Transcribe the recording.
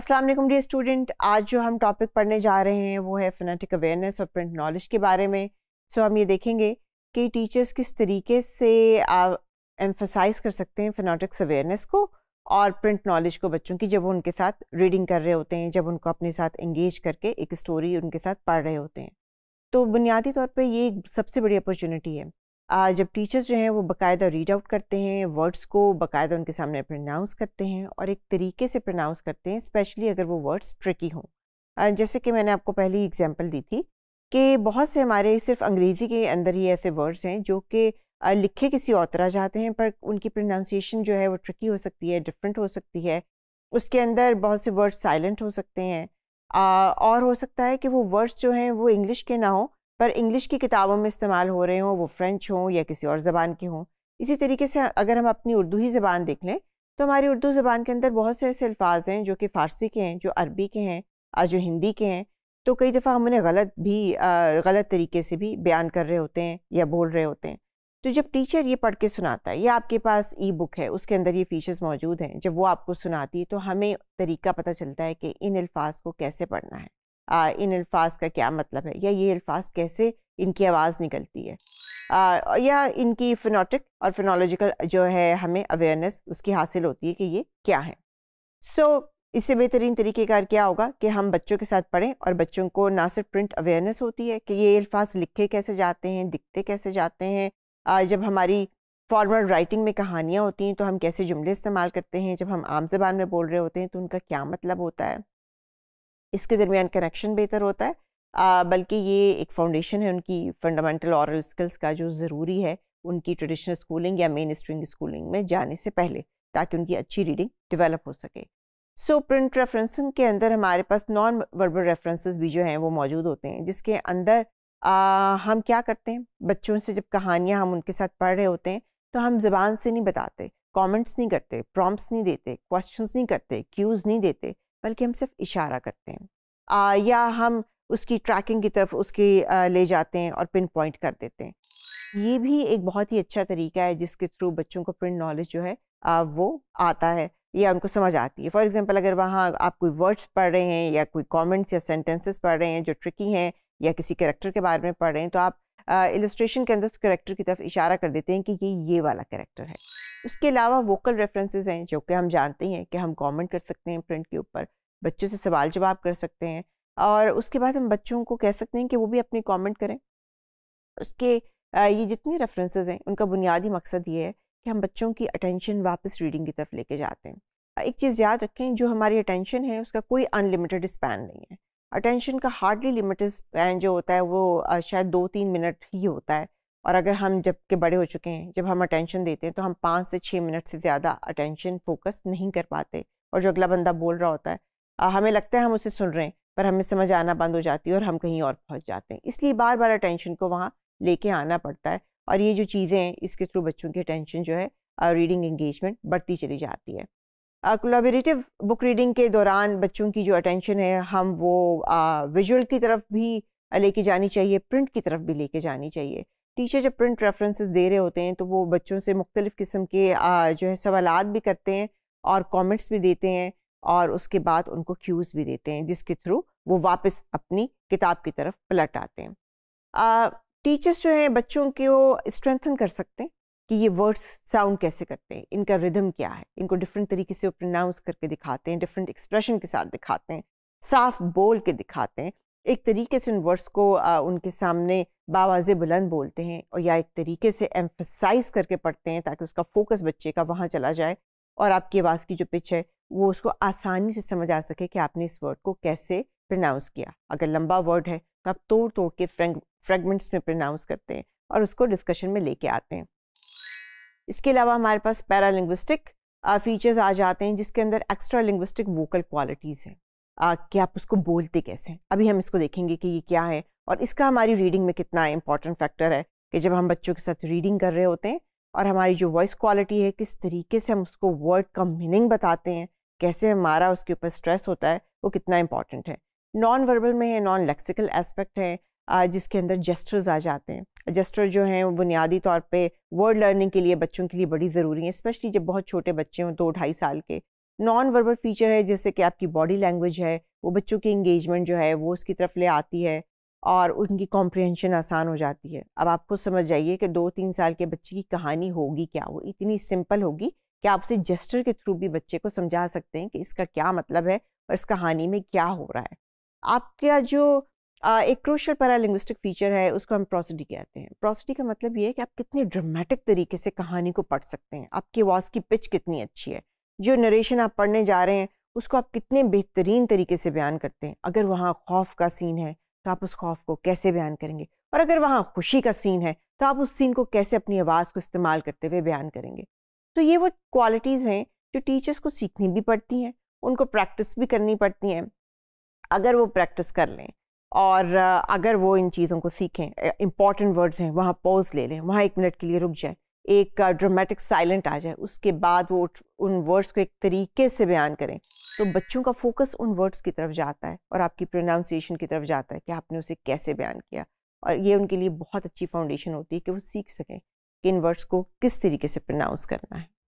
अस्सलाम वालेकुम dear student आज जो हम टॉपिक पढ़ने जा रहे हैं वो है फ़िनेटिक अवेयरनेस और प्रिंट नॉलेज के बारे में सो so, हम ये देखेंगे कि टीचर्स किस तरीके से एम्फोसाइज कर सकते हैं फिनाटिक्स अवेयरनेस को और प्रिंट नॉलेज को बच्चों की जब वो उनके साथ रीडिंग कर रहे होते हैं जब उनको अपने साथ इंगेज करके एक स्टोरी उनके साथ पढ़ रहे होते हैं तो बुनियादी तौर पर ये सबसे बड़ी अपॉर्चुनिटी है जब टीचर्स जो हैं वो बाकायदा रीड आउट करते हैं वर्ड्स को बाकायदा उनके सामने प्रनाउंस करते हैं और एक तरीके से प्रनाउंस करते हैं स्पेशली अगर वो वर्ड्स ट्रिकी हों जैसे कि मैंने आपको पहली एग्जांपल दी थी कि बहुत से हमारे सिर्फ अंग्रेज़ी के अंदर ही ऐसे वर्ड्स हैं जो कि लिखे किसी और तरह जाते हैं पर उनकी प्रोनाउंसिएशन जो है वो ट्रिकी हो सकती है डिफरेंट हो सकती है उसके अंदर बहुत से वर्ड्स साइलेंट हो सकते हैं और हो सकता है कि वो वर्ड्स जो हैं वो इंग्लिश के ना हों पर इंग्लिश की किताबों में इस्तेमाल हो रहे हों वो फ्रेंच हों या किसी और ज़बान के हों इसी तरीके से अगर हम अपनी उर्दू ही ज़बान देख लें तो हमारी उर्दू ज़बान के अंदर बहुत से ऐसे अल्फाज हैं जो कि फ़ारसी के हैं जो अरबी के हैं और जो हिंदी के हैं तो कई दफ़ा हम उन्हें गलत भी गलत तरीके से भी बयान कर रहे होते हैं या बोल रहे होते हैं तो जब टीचर ये पढ़ के सुनाता है या आपके पास ई बुक है उसके अंदर ये फीचर्स मौजूद हैं जब वो आपको सुनाती है तो हमें तरीका पता चलता है कि इन अल्फाज को कैसे पढ़ना है इन अल्फाज का क्या मतलब है या ये अल्फाज कैसे इनकी आवाज़ निकलती है आ, या इनकी फिनोटिक और फिनोलॉजिकल जो है हमें अवेयरनेस उसकी हासिल होती है कि ये क्या है सो so, इससे बेहतरीन तरीक़ेकार क्या होगा कि हम बच्चों के साथ पढ़ें और बच्चों को ना सिर्फ प्रिंट अवेयरनेस होती है कि ये अल्फाज लिखे कैसे जाते हैं दिखते कैसे जाते हैं जब हमारी फॉर्मल राइटिंग में कहानियाँ होती हैं तो हम कैसे जुमले इस्तेमाल करते हैं जब हम आम जबान में बोल रहे होते हैं तो उनका क्या मतलब होता है इसके दरमियान कनेक्शन बेहतर होता है बल्कि ये एक फाउंडेशन है उनकी फंडामेंटल औरल स्किल्स का जो ज़रूरी है उनकी ट्रेडिशनल स्कूलिंग या मेन स्ट्रीम स्कूलिंग में जाने से पहले ताकि उनकी अच्छी रीडिंग डेवलप हो सके सो प्रिंट रेफरेंसिंग के अंदर हमारे पास नॉन वर्बल रेफरेंसेस भी जो हैं वो मौजूद होते हैं जिसके अंदर आ, हम क्या करते हैं बच्चों से जब कहानियाँ हम उनके साथ पढ़ रहे होते हैं तो हम ज़बान से नहीं बताते कॉमेंट्स नहीं करते प्रॉम्प्ट नहीं देते क्वेश्चन नहीं करते क्यूज़ नहीं देते बल्कि हम सिर्फ इशारा करते हैं आ, या हम उसकी ट्रैकिंग की तरफ उसकी आ, ले जाते हैं और पिन पॉइंट कर देते हैं ये भी एक बहुत ही अच्छा तरीका है जिसके थ्रू बच्चों को प्रिंट नॉलेज जो है आ, वो आता है या उनको समझ आती है फॉर एग्जांपल अगर वहाँ आप कोई वर्ड्स पढ़ रहे हैं या कोई कमेंट्स या सेंटेंसेस पढ़ रहे हैं जो ट्रिकी हैं या किसी करेक्टर के बारे में पढ़ रहे हैं तो आप इलस्ट्रेशन के अंदर उस करेक्टर की तरफ इशारा कर देते हैं कि ये ये वाला करेक्टर है उसके अलावा वोकल रेफरेंसेस हैं जो कि हम जानते हैं कि हम कमेंट कर सकते हैं प्रिंट के ऊपर बच्चों से सवाल जवाब कर सकते हैं और उसके बाद हम बच्चों को कह सकते हैं कि वो भी अपने कमेंट करें उसके ये जितने रेफरेंसेस हैं उनका बुनियादी मकसद ये है कि हम बच्चों की अटेंशन वापस रीडिंग की तरफ लेके जाते हैं एक चीज़ याद रखें जो हमारी अटेंशन है उसका कोई अनलिमिटेड स्पैन नहीं है अटेंशन का हार्डली लिमिटेड स्पैन जो होता है वो शायद दो तीन मिनट ही होता है और अगर हम जब के बड़े हो चुके हैं जब हम अटेंशन देते हैं तो हम पाँच से छः मिनट से ज़्यादा अटेंशन फोकस नहीं कर पाते और जो अगला बंदा बोल रहा होता है हमें लगता है हम उसे सुन रहे हैं पर हमें समझ आना बंद हो जाती है और हम कहीं और पहुँच जाते हैं इसलिए बार बार अटेंशन को वहाँ लेके आना पड़ता है और ये जो चीज़ें हैं इसके थ्रू बच्चों की अटेंशन जो है रीडिंग एंगेजमेंट बढ़ती चली जाती है कोलाबरेटिव बुक रीडिंग के दौरान बच्चों की जो अटेंशन है हम वो विजुअल की तरफ भी लेके जानी चाहिए प्रिंट की तरफ भी लेके जानी चाहिए टीचर जब प्रिंट रेफरेंसेस दे रहे होते हैं तो वो बच्चों से मुख्तलिफ़ किस्म के आ, जो है सवाल भी करते हैं और कमेंट्स भी देते हैं और उसके बाद उनको क्यूज़ भी देते हैं जिसके थ्रू वो वापस अपनी किताब की तरफ पलट आते हैं टीचर्स जो हैं बच्चों को स्ट्रेंथन कर सकते हैं कि ये वर्ड्स साउंड कैसे करते हैं इनका रिदम क्या है इनको डिफरेंट तरीके से प्रोनाउंस करके दिखाते हैं डिफरेंट एक्सप्रेशन के साथ दिखाते हैं साफ बोल के दिखाते हैं एक तरीके से उन वर्ड्स को आ, उनके सामने बावाज बुलंद बोलते हैं और या एक तरीके से एम्फसाइज करके पढ़ते हैं ताकि उसका फोकस बच्चे का वहाँ चला जाए और आपकी आवाज़ की जो पिच है वो उसको आसानी से समझ आ सके कि आपने इस वर्ड को कैसे प्रनाउंस किया अगर लंबा वर्ड है तो आप तोड़ तोड़ के फ्रेगमेंट्स में प्रनाउंस करते हैं और उसको डिस्कशन में लेके आते हैं इसके अलावा हमारे पास पैरालिंग्विस्टिक फीचर्स आ जाते हैं जिसके अंदर एक्स्ट्रा लिंग्विस्टिक वोकल क्वालिटीज़ हैं कि आप उसको बोलते कैसे हैं अभी हम इसको देखेंगे कि ये क्या है और इसका हमारी रीडिंग में कितना इंपॉर्टेंट फैक्टर है कि जब हम बच्चों के साथ रीडिंग कर रहे होते हैं और हमारी जो वॉइस क्वालिटी है किस तरीके से हम उसको वर्ड का मीनिंग बताते हैं कैसे हमारा उसके ऊपर स्ट्रेस होता है वो कितना इंपॉर्टेंट है नॉन वर्बल में है नॉन लेक्सिकल एस्पेक्ट है जिसके अंदर जेस्टर्स आ जाते हैं एडजस्टर जो हैं वो बुनियादी तौर पे वर्ड लर्निंग के लिए बच्चों के लिए बड़ी ज़रूरी है स्पेशली जब बहुत छोटे बच्चे हों दो ढाई साल के नॉन वर्बल फीचर है जैसे कि आपकी बॉडी लैंग्वेज है वो बच्चों की इंगेजमेंट जो है वो उसकी तरफ ले आती है और उनकी कॉम्प्रिहेंशन आसान हो जाती है अब आपको समझ जाइए कि दो तीन साल के बच्चे की कहानी होगी क्या वो इतनी सिंपल होगी कि आप उसे जेस्टर के थ्रू भी बच्चे को समझा सकते हैं कि इसका क्या मतलब है और इस कहानी में क्या हो रहा है आपका जो uh, एक क्रोशल पैरालिंग्विस्टिक फीचर है उसको हम प्रोसिडी कहते हैं प्रोसिडी का मतलब ये है कि आप कितने ड्रामेटिक तरीके से कहानी को पढ़ सकते हैं आपकी आवाज़ की पिच कितनी अच्छी है जो नरेशन आप पढ़ने जा रहे हैं उसको आप कितने बेहतरीन तरीके से बयान करते हैं अगर वहाँ खौफ का सीन है तो आप उस खौफ को कैसे बयान करेंगे और अगर वहाँ खुशी का सीन है तो आप उस सीन को कैसे अपनी आवाज़ को इस्तेमाल करते हुए बयान करेंगे तो ये वो क्वालिटीज़ हैं जो टीचर्स को सीखनी भी पड़ती हैं उनको प्रैक्टिस भी करनी पड़ती हैं अगर वो प्रैक्टिस कर लें और अगर वो इन चीज़ों को सीखें इम्पॉर्टेंट वर्ड्स हैं वहाँ पॉज ले लें वहाँ एक मिनट के लिए रुक जाए एक ड्रामेटिक साइलेंट आ जाए उसके बाद वो उन वर्ड्स को एक तरीके से बयान करें तो बच्चों का फोकस उन वर्ड्स की तरफ जाता है और आपकी प्रोनाउंसिएशन की तरफ जाता है कि आपने उसे कैसे बयान किया और ये उनके लिए बहुत अच्छी फाउंडेशन होती है कि वो सीख सकें कि इन वर्ड्स को किस तरीके से प्रोनाउंस करना है